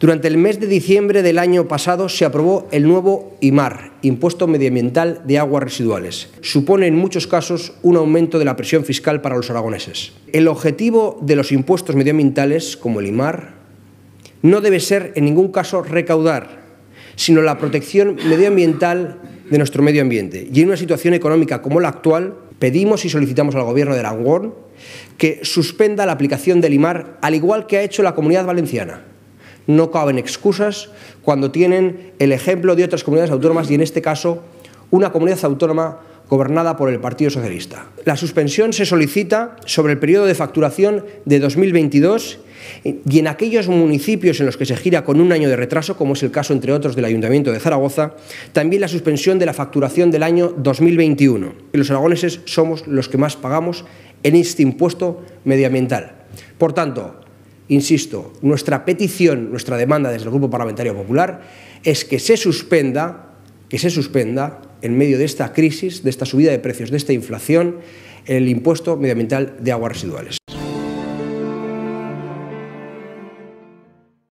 Durante el mes de diciembre del año pasado se aprobó el nuevo IMAR, Impuesto Medioambiental de Aguas Residuales. Supone en muchos casos un aumento de la presión fiscal para los aragoneses. El objetivo de los impuestos medioambientales, como el IMAR, no debe ser en ningún caso recaudar, sino la protección medioambiental de nuestro medio ambiente. Y en una situación económica como la actual, pedimos y solicitamos al Gobierno de Aragón que suspenda la aplicación del IMAR, al igual que ha hecho la Comunidad Valenciana no caben excusas cuando tienen el ejemplo de otras comunidades autónomas y en este caso una comunidad autónoma gobernada por el Partido Socialista. La suspensión se solicita sobre el periodo de facturación de 2022 y en aquellos municipios en los que se gira con un año de retraso, como es el caso entre otros del Ayuntamiento de Zaragoza, también la suspensión de la facturación del año 2021. Los aragoneses somos los que más pagamos en este impuesto medioambiental. Por tanto, Insisto, nuestra petición, nuestra demanda desde el Grupo Parlamentario Popular es que se suspenda, que se suspenda en medio de esta crisis, de esta subida de precios, de esta inflación, el impuesto medioambiental de aguas residuales.